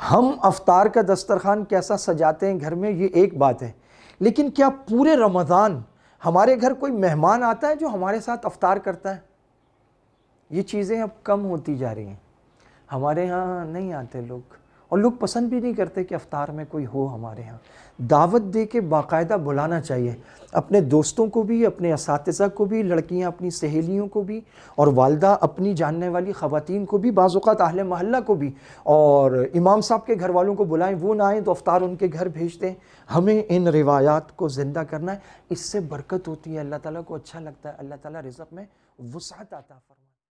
हम अफ्तार का दस्तरखान कैसा सजाते हैं घर में ये एक बात है लेकिन क्या पूरे रमज़ान हमारे घर कोई मेहमान आता है जो हमारे साथ अफ्तार करता है ये चीज़ें अब कम होती जा रही हैं हमारे यहाँ नहीं आते लोग और लोग पसंद भी नहीं करते कि अवतार में कोई हो हमारे यहाँ दावत दे के बाकायदा बुलाना चाहिए अपने दोस्तों को भी अपने इस को भी लड़कियाँ अपनी सहेलियों को भी और वालदा अपनी जानने वाली ख़वान को भी बाज़ात अहल महल्ला को भी और इमाम साहब के घर वालों को बुलाएं वो ना आएँ तो अवतार उनके घर भेज दें हमें इन रिवायात को ज़िंदा करना है इससे बरकत होती है अल्लाह ताला को अच्छा लगता है अल्लाह ताला रिजब में वसात आता फरमा